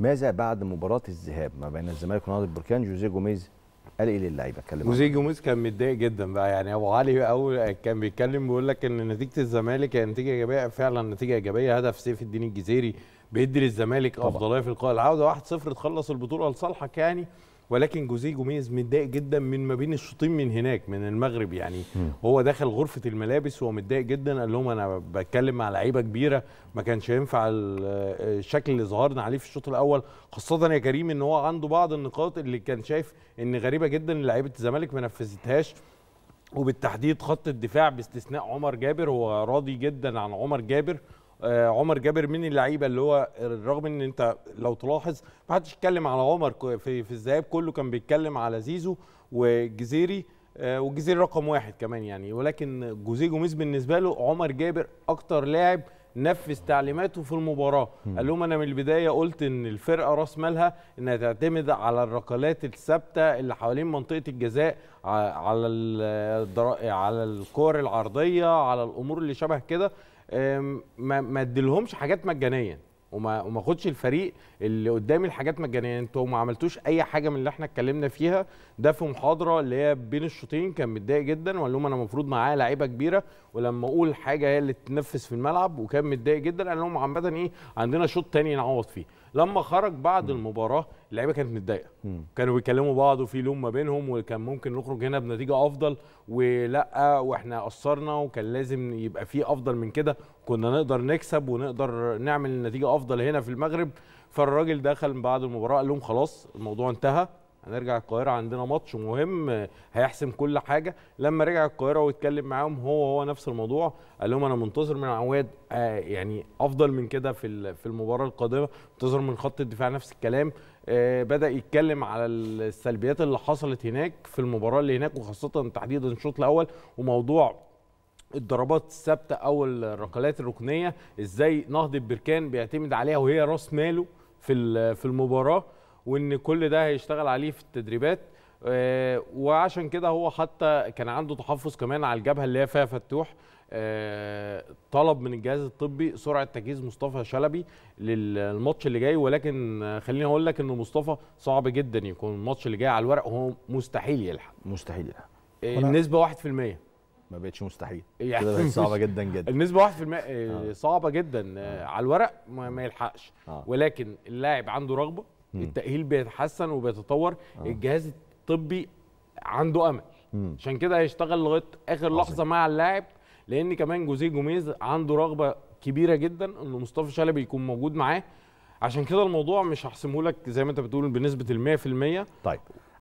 ماذا بعد مباراه الذهاب ما بين الزمالك ونهضه البركان جوزيه جوميز قال ايه للعيبه اتكلم جوزيه جوميز كان متضايق جدا بقى يعني ابو علي اول كان بيتكلم بيقول لك ان نتيجه الزمالك هي نتيجه ايجابيه فعلا نتيجه ايجابيه هدف سيف الدين الجزيري بيدي للزمالك افضليه في القاء العوده 1-0 تخلص البطوله لصالحك يعني ولكن جوزيه جوميز متضايق جدا من ما بين الشوطين من هناك من المغرب يعني هو دخل غرفه الملابس وهو متضايق جدا قال لهم انا بتكلم مع لعيبه كبيره ما كانش ينفع الشكل اللي ظهرنا عليه في الشوط الاول خاصه يا كريم ان هو عنده بعض النقاط اللي كان شايف ان غريبه جدا لعيبه الزمالك ما نفذتهاش وبالتحديد خط الدفاع باستثناء عمر جابر هو راضي جدا عن عمر جابر آه، عمر جابر من اللعيبه اللي هو رغم ان انت لو تلاحظ ما حدش اتكلم على عمر في في الذهاب كله كان بيتكلم على زيزو وجزيري آه، وجزيري رقم واحد كمان يعني ولكن جوزيه جوميز بالنسبه له عمر جابر اكتر لاعب نفذ تعليماته في المباراه قال لهم انا من البدايه قلت ان الفرقه راس مالها انها تعتمد على الركلات الثابته اللي حوالين منطقه الجزاء على الدر... على الكور العرضيه على الامور اللي شبه كده ما اديلهمش حاجات مجانيه وما وما خدش الفريق اللي قدامي الحاجات مجانيه انتوا ما عملتوش اي حاجه من اللي احنا اتكلمنا فيها ده في محاضره اللي هي بين الشوطين كان متضايق جدا وقال لهم انا المفروض معايا لعيبه كبيره ولما اقول حاجه هي اللي تنفذ في الملعب وكان متضايق جدا قال لهم عامه ايه عندنا شوط تاني نعوض فيه لما خرج بعد المباراه اللعيبه كانت متضايقه كانوا بيكلموا بعض وفي لوم ما بينهم وكان ممكن نخرج هنا بنتيجه افضل ولا واحنا قصرنا وكان لازم يبقى في افضل من كده كنا نقدر نكسب ونقدر نعمل نتيجه افضل هنا في المغرب فالراجل دخل بعد المباراه قال لهم خلاص الموضوع انتهى هنرجع القاهره عندنا ماتش مهم هيحسم كل حاجه لما رجع القاهره واتكلم معاهم هو هو نفس الموضوع قال لهم انا منتظر من عواد آه، يعني افضل من كده في في المباراه القادمه منتظر من خط الدفاع نفس الكلام آه، بدا يتكلم على السلبيات اللي حصلت هناك في المباراه اللي هناك وخاصه تحديدا الشوط الاول وموضوع الضربات الثابته او الركلات الركنيه ازاي نهضه بركان بيعتمد عليها وهي راس ماله في في المباراه وان كل ده هيشتغل عليه في التدريبات آه، وعشان كده هو حتى كان عنده تحفظ كمان على الجبهه اللي هي فيها فتوح آه، طلب من الجهاز الطبي سرعه تجهيز مصطفى شلبي للماتش اللي جاي ولكن خليني اقول لك ان مصطفى صعب جدا يكون الماتش اللي جاي على الورق هو مستحيل يلحق مستحيل يلحق النسبه آه، 1% ما بقتش مستحيل يعني كده بقت صعبه جدا جدا النسبه 1% آه،, آه. صعبه جدا آه،, آه. على الورق ما, ما يلحقش آه. ولكن اللاعب عنده رغبه م. التاهيل بيتحسن وبيتطور آه. الجهاز الطبي عنده امل عشان كده هيشتغل لغايه اخر عظيم. لحظه مع اللاعب لان كمان جوزيه جوميز عنده رغبه كبيره جدا ان مصطفى شلبي يكون موجود معاه عشان كده الموضوع مش هحسمه لك زي ما انت بتقول بنسبه ال 100% طيب